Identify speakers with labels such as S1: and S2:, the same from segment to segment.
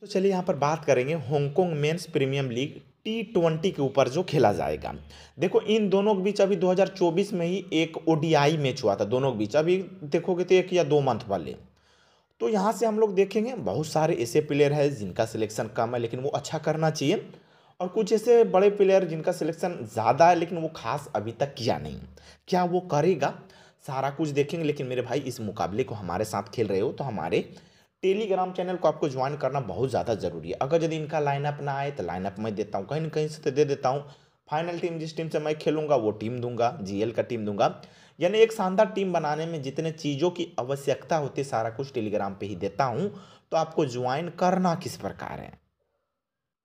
S1: तो चलिए यहाँ पर बात करेंगे Hong Kong men's premium league T twenty के ऊपर जो खेला जाएगा देखो इन दोनों के बीच अभी 2024 में ही एक ओडीआई मैच हुआ था दोनों के बीच अभी देखोगे तो एक या दो मंथ पहले तो यहाँ से हम लोग देखेंगे बहुत सारे ऐसे प्लेयर हैं जिनका सिलेक्शन कम है लेकिन वो अच्छा करना चाहिए और कुछ ऐसे बड़े प्लेयर जिनका सिलेक्शन ज़्यादा है लेकिन वो खास अभी तक किया नहीं क्या वो करेगा सारा कुछ देखेंगे लेकिन मेरे भाई इस मुकाबले को हमारे साथ खेल रहे हो तो हमारे टेलीग्राम चैनल को आपको ज्वाइन करना बहुत ज़्यादा ज़रूरी है अगर यदि इनका लाइनअप ना आए तो लाइनअप मैं देता हूँ कहीं ना कहीं से तो दे देता हूँ फाइनल टीम जिस टीम से मैं खेलूंगा वो टीम दूंगा जीएल का टीम दूंगा यानी एक शानदार टीम बनाने में जितने चीज़ों की आवश्यकता होती है सारा कुछ टेलीग्राम पे ही देता हूँ तो आपको ज्वाइन करना किस प्रकार है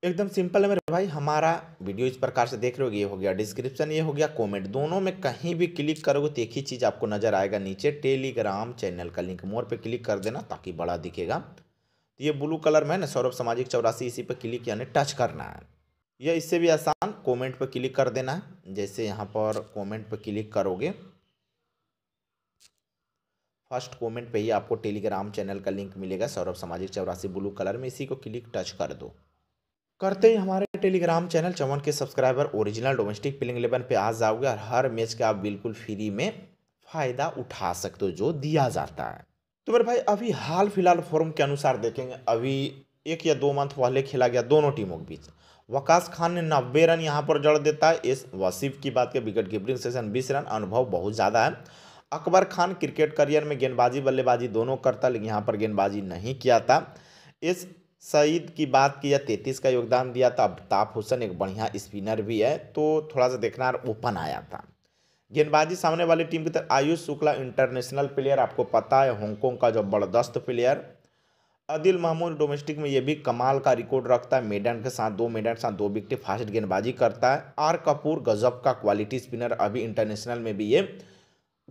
S1: एकदम सिंपल है मेरे भाई हमारा वीडियो इस प्रकार से देख रहे हो ये हो गया डिस्क्रिप्शन ये हो गया कमेंट दोनों में कहीं भी क्लिक करोगे तो एक ही चीज़ आपको नज़र आएगा नीचे टेलीग्राम चैनल का लिंक मोर पे क्लिक कर देना ताकि बड़ा दिखेगा तो ये ब्लू कलर में ना सौरभ सामाजिक चौरासी इसी पर क्लिक यानी टच करना है या इससे भी आसान कॉमेंट पर क्लिक कर देना है जैसे यहाँ पर कॉमेंट पर क्लिक करोगे फर्स्ट कॉमेंट पर ही आपको टेलीग्राम चैनल का लिंक मिलेगा सौरभ सामाजिक चौरासी ब्लू कलर में इसी को क्लिक टच कर दो करते ही हमारे टेलीग्राम चैनल चमन के subscriber original domestic playing eleven पे आ जाओगे और हर मैच का आप बिल्कुल फ्री में फ़ायदा उठा सकते हो जो दिया जाता है तो मेरे भाई अभी हाल फिलहाल फॉर्म के अनुसार देखेंगे अभी एक या दो मंथ पहले खेला गया दोनों टीमों के बीच वकाश खान ने नब्बे रन यहाँ पर जड़ देता है इस वसीफ की बात के विकेट कीपरिंग सेशन बीस रन अनुभव बहुत ज़्यादा है अकबर खान क्रिकेट करियर में गेंदबाजी बल्लेबाजी दोनों करता लेकिन यहाँ पर गेंदबाजी नहीं किया था इस सईद की बात की जाए तैतीस का योगदान दिया था अब्ताफ हुसैन एक बढ़िया स्पिनर भी है तो थोड़ा सा देखना ओपन आया था गेंदबाजी सामने वाली टीम की तरफ आयुष शुक्ला इंटरनेशनल प्लेयर आपको पता है हांगकॉन्ग का बड़दस्त प्लेयर अदिल महमूद डोमेस्टिक में ये भी कमाल का रिकॉर्ड रखता है मेडन के साथ दो मेडन के साथ दो विकेट फास्ट गेंदबाजी करता है आर कपूर गजब का क्वालिटी स्पिनर अभी इंटरनेशनल में भी ये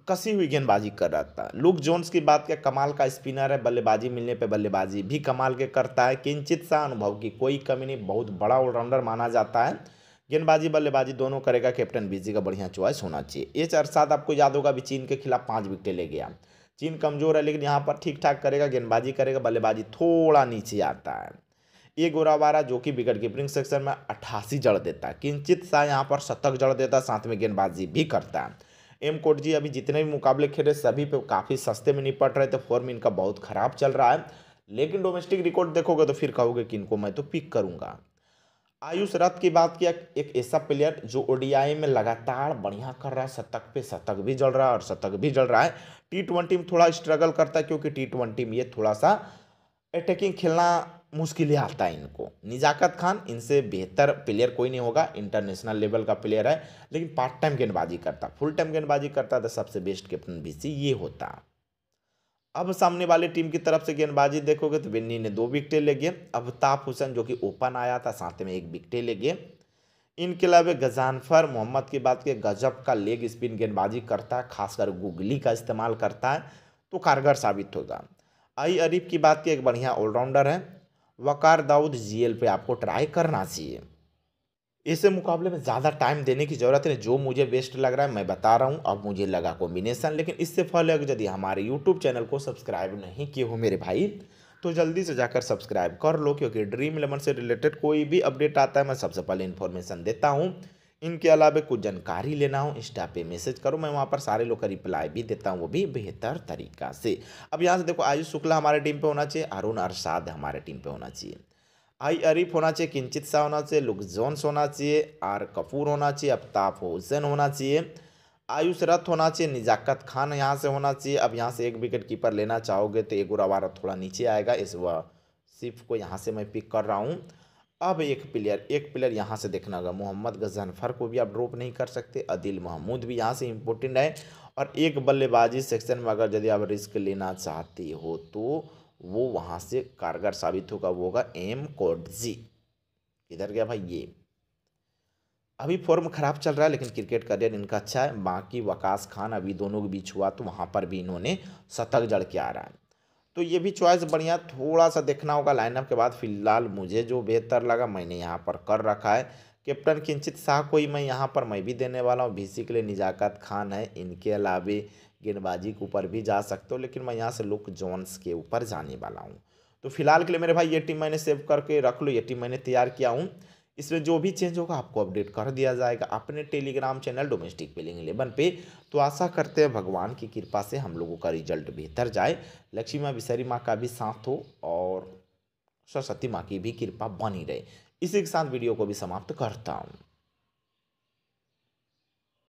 S1: कसी हुई गेंदबाजी कर रहा था लुक जोन्स की बात क्या कमाल का स्पिनर है बल्लेबाजी मिलने पे बल्लेबाजी भी कमाल के करता है किंचित सा अनुभव की कोई कमी नहीं बहुत बड़ा ऑलराउंडर माना जाता है गेंदबाजी बल्लेबाजी दोनों करेगा कैप्टन बीजी का बढ़िया चॉइस होना चाहिए एच अरसाद आपको याद होगा अभी चीन के खिलाफ पाँच विकटें ले गया चीन कमज़ोर है लेकिन यहाँ पर ठीक ठाक करेगा गेंदबाजी करेगा बल्लेबाजी थोड़ा नीचे आता है ये गोरावारा जो कि विकेट कीपरिंग सेक्शन में अट्ठासी जड़ देता है किंचित सा यहाँ पर शतक जड़ देता है साथ में गेंदबाजी भी करता है एम कोट जी अभी जितने भी मुकाबले खेल रहे सभी पे काफ़ी सस्ते में निपट रहे थे फॉर्म तो इनका बहुत खराब चल रहा है लेकिन डोमेस्टिक रिकॉर्ड देखोगे तो फिर कहोगे कि इनको मैं तो पिक करूँगा आयुष रथ की बात किया एक ऐसा प्लेयर जो ओडीआई में लगातार बढ़िया कर रहा है शतक पे शतक भी जल रहा है और शतक भी जल रहा है टी ट्वेंटी में थोड़ा स्ट्रगल करता है क्योंकि टी ट्वेंटी में ये थोड़ा सा अटैकिंग खेलना मुश्किलें आता है इनको निजाकत खान इनसे बेहतर प्लेयर कोई नहीं होगा इंटरनेशनल लेवल का प्लेयर है लेकिन पार्ट टाइम गेंदबाजी करता फुल टाइम गेंदबाजी करता तो सबसे बेस्ट कैप्टन बीसी ये होता अब सामने वाले टीम की तरफ से गेंदबाजी देखोगे तो बिन्नी ने दो विकटें ले गए अबताब हुसैन जो कि ओपन आया था साथ में एक विकटें ले गए इनके अलावा गजानफर मोहम्मद की बात के गजब का लेग स्पिन गेंदबाजी करता है खासकर गुगली का इस्तेमाल करता है तो कारगर साबित होगा आई अरीफ की बात की एक बढ़िया ऑलराउंडर है वकार दाऊद जी पे आपको ट्राई करना चाहिए इस मुकाबले में ज़्यादा टाइम देने की ज़रूरत नहीं जो मुझे बेस्ट लग रहा है मैं बता रहा हूँ अब मुझे लगा कॉम्बिनेशन लेकिन इससे फल है यदि हमारे यूट्यूब चैनल को सब्सक्राइब नहीं किए हो मेरे भाई तो जल्दी से जाकर सब्सक्राइब कर लो क्योंकि ड्रीम इलेवन से रिलेटेड कोई भी अपडेट आता है मैं सबसे पहले इन्फॉर्मेशन देता हूँ इनके अलावा कुछ जानकारी लेना हो इंस्टा पे मैसेज करो मैं वहाँ पर सारे लोग का रिप्लाई भी देता हूँ वो भी बेहतर तरीका से अब यहाँ से देखो आयुष शुक्ला हमारे टीम पे होना चाहिए अरुण अरसाद हमारे टीम पे होना चाहिए आई अरिफ होना चाहिए किंचित शाह होना चाहिए लुक जोन्स होना चाहिए आर कपूर होना चाहिए अफ्ताफ हुसैन होना चाहिए आयुष रथ होना चाहिए निजाकत खान यहाँ से होना चाहिए अब यहाँ से एक विकेट कीपर लेना चाहोगे तो एगुरावारा थोड़ा नीचे आएगा इस व सिफ को यहाँ से मैं पिक कर रहा हूँ अब एक प्लेयर एक प्लेयर यहाँ से देखना होगा मोहम्मद गजनफर को भी आप ड्रॉप नहीं कर सकते अदिल महमूद भी यहाँ से इम्पोर्टेंट है और एक बल्लेबाजी सेक्शन में अगर यदि आप रिस्क लेना चाहते हो तो वो वहाँ से कारगर साबित होगा वो होगा एम कोडजी इधर गया भाई ये अभी फॉर्म खराब चल रहा है लेकिन क्रिकेट करियर इनका अच्छा है बाकी वकास खान अभी दोनों के बीच हुआ तो वहाँ पर भी इन्होंने शतक जड़ के आ रहा है तो ये भी चॉइस बढ़िया थोड़ा सा देखना होगा लाइनअप के बाद फिलहाल मुझे जो बेहतर लगा मैंने यहाँ पर कर रखा है कैप्टन किंचित शाह को ही मैं यहाँ पर मैं भी देने वाला हूँ बीसी के लिए निजाकत खान है इनके अलावे गेंदबाजी के ऊपर भी जा सकते हो लेकिन मैं यहाँ से लुक जॉन्स के ऊपर जाने वाला हूँ तो फिलहाल के लिए मेरे भाई ये टीम मैंने सेव करके रख लो ये टीम मैंने तैयार किया हूँ इसमें जो भी चेंज होगा आपको अपडेट कर दिया जाएगा अपने Telegram channel domestic playing eleven पे तो आशा करते हैं भगवान की कृपा से हम लोगों का रिजल्ट बेहतर जाए लक्ष्मी माँ विसरी माँ का भी साथ हो और सरस्वती माँ की भी कृपा बनी रहे इसी के साथ वीडियो को भी समाप्त करता हूँ